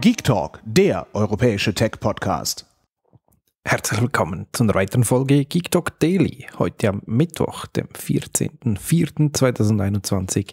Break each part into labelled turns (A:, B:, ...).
A: Geek Talk, der europäische Tech-Podcast. Herzlich willkommen zu einer weiteren Folge Geek Talk Daily. Heute am Mittwoch, dem 14.04.2021,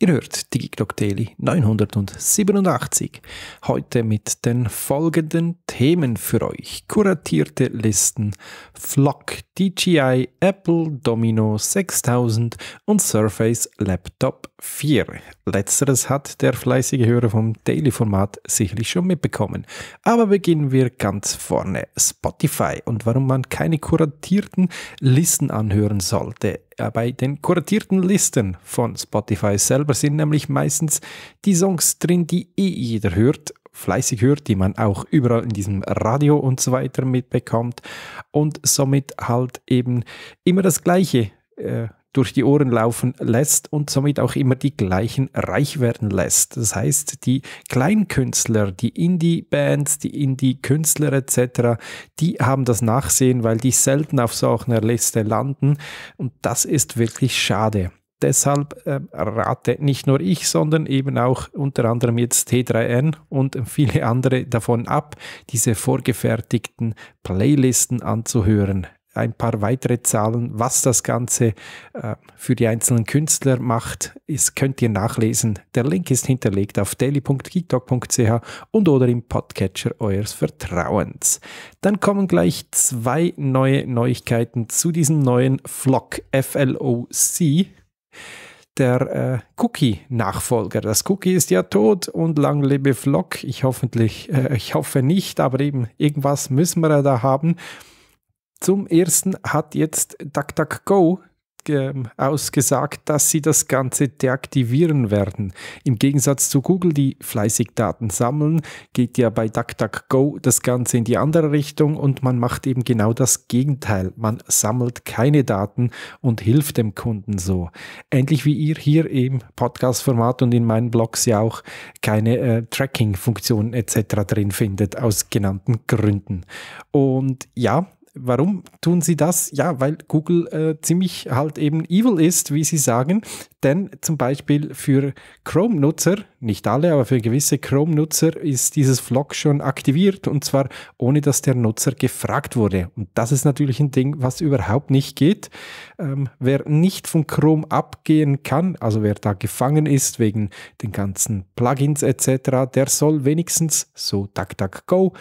A: Ihr hört TikTok Daily 987. Heute mit den folgenden Themen für euch: kuratierte Listen, Flock, DJI, Apple, Domino 6000 und Surface Laptop 4. Letzteres hat der fleißige Hörer vom Daily Format sicherlich schon mitbekommen. Aber beginnen wir ganz vorne: Spotify und warum man keine kuratierten Listen anhören sollte. Äh, bei den kuratierten Listen von Spotify selber sind nämlich meistens die Songs drin, die eh jeder hört, fleißig hört, die man auch überall in diesem Radio und so weiter mitbekommt und somit halt eben immer das Gleiche äh, durch die Ohren laufen lässt und somit auch immer die gleichen reich werden lässt. Das heißt, die Kleinkünstler, die Indie-Bands, die Indie-Künstler etc., die haben das Nachsehen, weil die selten auf so einer Liste landen und das ist wirklich schade. Deshalb äh, rate nicht nur ich, sondern eben auch unter anderem jetzt T3N und viele andere davon ab, diese vorgefertigten Playlisten anzuhören ein paar weitere Zahlen, was das Ganze äh, für die einzelnen Künstler macht, ist, könnt ihr nachlesen. Der Link ist hinterlegt auf daily.geektalk.ch und oder im Podcatcher eures Vertrauens. Dann kommen gleich zwei neue Neuigkeiten zu diesem neuen Flock, FLOC der äh, Cookie-Nachfolger. Das Cookie ist ja tot und lang lebe Flock. Ich hoffentlich, äh, ich hoffe nicht, aber eben irgendwas müssen wir da haben. Zum ersten hat jetzt DuckDuckGo ähm, ausgesagt, dass sie das Ganze deaktivieren werden. Im Gegensatz zu Google, die fleißig Daten sammeln, geht ja bei DuckDuckGo das Ganze in die andere Richtung und man macht eben genau das Gegenteil. Man sammelt keine Daten und hilft dem Kunden so. Ähnlich wie ihr hier im Podcast-Format und in meinen Blogs ja auch keine äh, Tracking-Funktionen etc. drin findet, aus genannten Gründen. Und ja, warum tun sie das? Ja, weil Google äh, ziemlich halt eben evil ist, wie sie sagen. Denn zum Beispiel für Chrome-Nutzer, nicht alle, aber für gewisse Chrome-Nutzer ist dieses Vlog schon aktiviert und zwar ohne, dass der Nutzer gefragt wurde. Und das ist natürlich ein Ding, was überhaupt nicht geht. Ähm, wer nicht von Chrome abgehen kann, also wer da gefangen ist wegen den ganzen Plugins etc., der soll wenigstens, so DuckDuckGo,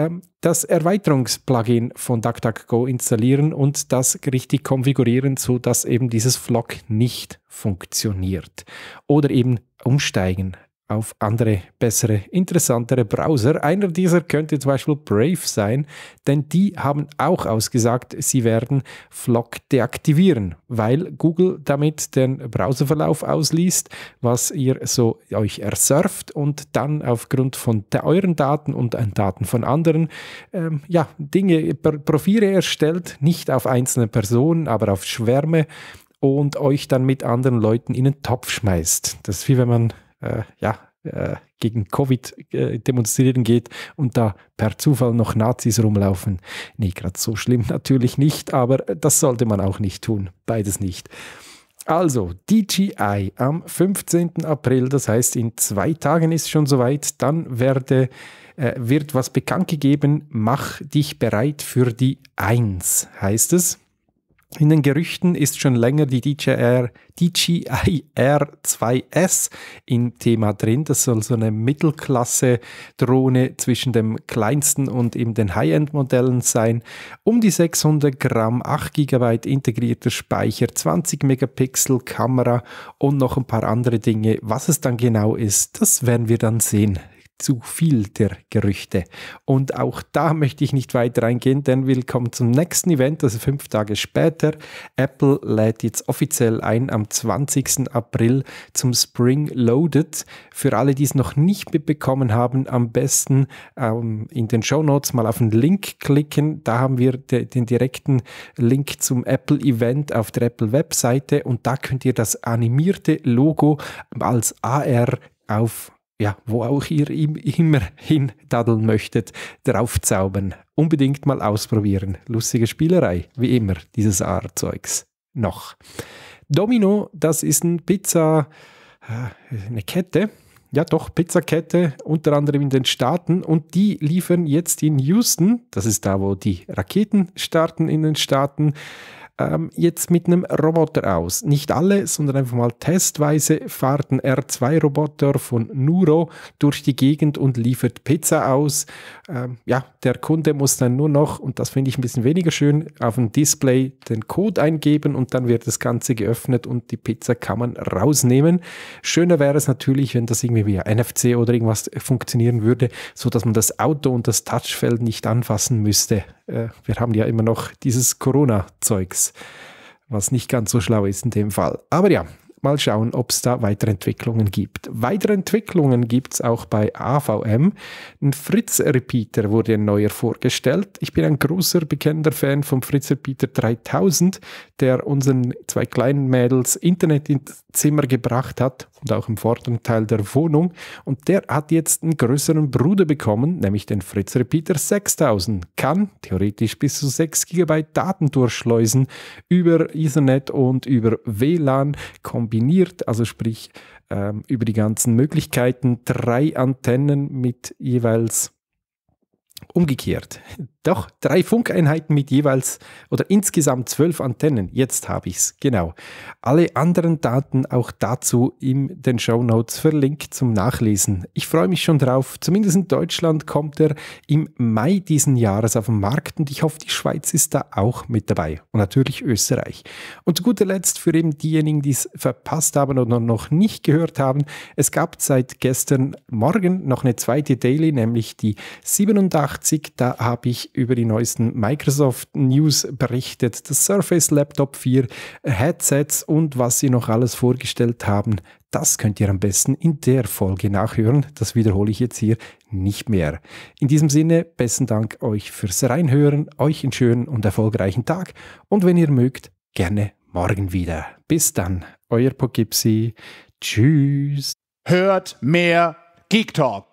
A: ähm, das Erweiterungsplugin von DuckDuckGo installieren und das richtig konfigurieren, sodass eben dieses Flock nicht funktioniert. Oder eben umsteigen auf andere, bessere, interessantere Browser. Einer dieser könnte zum Beispiel Brave sein, denn die haben auch ausgesagt, sie werden Flock deaktivieren, weil Google damit den Browserverlauf ausliest, was ihr so euch ersurft und dann aufgrund von euren Daten und Daten von anderen ähm, ja, Dinge, Profile erstellt, nicht auf einzelne Personen, aber auf Schwärme und euch dann mit anderen Leuten in den Topf schmeißt. Das ist wie wenn man äh, ja, äh, gegen Covid äh, demonstrieren geht und da per Zufall noch Nazis rumlaufen. Nee, gerade so schlimm natürlich nicht, aber äh, das sollte man auch nicht tun. Beides nicht. Also, DJI am 15. April, das heißt in zwei Tagen ist schon soweit, dann werde, äh, wird was bekannt gegeben, mach dich bereit für die Eins, heißt es. In den Gerüchten ist schon länger die DJR, DJI R2S im Thema drin. Das soll so eine Mittelklasse-Drohne zwischen dem kleinsten und eben den High-End-Modellen sein. Um die 600 Gramm, 8 GB integrierter Speicher, 20 Megapixel Kamera und noch ein paar andere Dinge. Was es dann genau ist, das werden wir dann sehen zu viel der Gerüchte. Und auch da möchte ich nicht weit reingehen, denn willkommen zum nächsten Event, also fünf Tage später. Apple lädt jetzt offiziell ein am 20. April zum Spring Loaded. Für alle, die es noch nicht mitbekommen haben, am besten ähm, in den Show Notes mal auf den Link klicken. Da haben wir de den direkten Link zum Apple Event auf der Apple Webseite und da könnt ihr das animierte Logo als AR auf ja, wo auch ihr immer hin daddeln möchtet, draufzaubern. Unbedingt mal ausprobieren. Lustige Spielerei, wie immer, dieses Art-Zeugs. Noch. Domino, das ist ein Pizza, äh, eine Kette. Ja, doch, Pizzakette, unter anderem in den Staaten. Und die liefern jetzt in Houston, das ist da, wo die Raketen starten in den Staaten, ähm, jetzt mit einem Roboter aus. Nicht alle, sondern einfach mal testweise fahrt ein R2-Roboter von Nuro durch die Gegend und liefert Pizza aus. Ähm, ja, der Kunde muss dann nur noch, und das finde ich ein bisschen weniger schön, auf dem Display den Code eingeben und dann wird das Ganze geöffnet und die Pizza kann man rausnehmen. Schöner wäre es natürlich, wenn das irgendwie via NFC oder irgendwas funktionieren würde, so dass man das Auto und das Touchfeld nicht anfassen müsste äh, wir haben ja immer noch dieses Corona-Zeugs, was nicht ganz so schlau ist in dem Fall. Aber ja, mal schauen, ob es da weitere Entwicklungen gibt. Weitere Entwicklungen gibt es auch bei AVM. Ein Fritz-Repeater wurde ein neuer vorgestellt. Ich bin ein großer, bekennender Fan vom Fritz-Repeater 3000, der unseren zwei kleinen Mädels Internet ins Zimmer gebracht hat und auch im vorderen Teil der Wohnung. Und der hat jetzt einen größeren Bruder bekommen, nämlich den Fritz-Repeater 6000. Kann theoretisch bis zu 6 GB Daten durchschleusen über Ethernet und über WLAN. Kommt kombiniert, also sprich ähm, über die ganzen Möglichkeiten drei Antennen mit jeweils umgekehrt doch, drei Funkeinheiten mit jeweils oder insgesamt zwölf Antennen. Jetzt habe ich es, genau. Alle anderen Daten auch dazu in den Show Notes verlinkt zum Nachlesen. Ich freue mich schon drauf. Zumindest in Deutschland kommt er im Mai diesen Jahres auf den Markt und ich hoffe, die Schweiz ist da auch mit dabei. Und natürlich Österreich. Und zu guter Letzt für eben diejenigen, die es verpasst haben oder noch nicht gehört haben, es gab seit gestern Morgen noch eine zweite Daily, nämlich die 87. Da habe ich über die neuesten Microsoft News berichtet, das Surface Laptop 4, äh, Headsets und was sie noch alles vorgestellt haben. Das könnt ihr am besten in der Folge nachhören. Das wiederhole ich jetzt hier nicht mehr. In diesem Sinne, besten Dank euch fürs Reinhören, euch einen schönen und erfolgreichen Tag und wenn ihr mögt, gerne morgen wieder. Bis dann, euer Pogipsi. Tschüss. Hört mehr Geek Talk.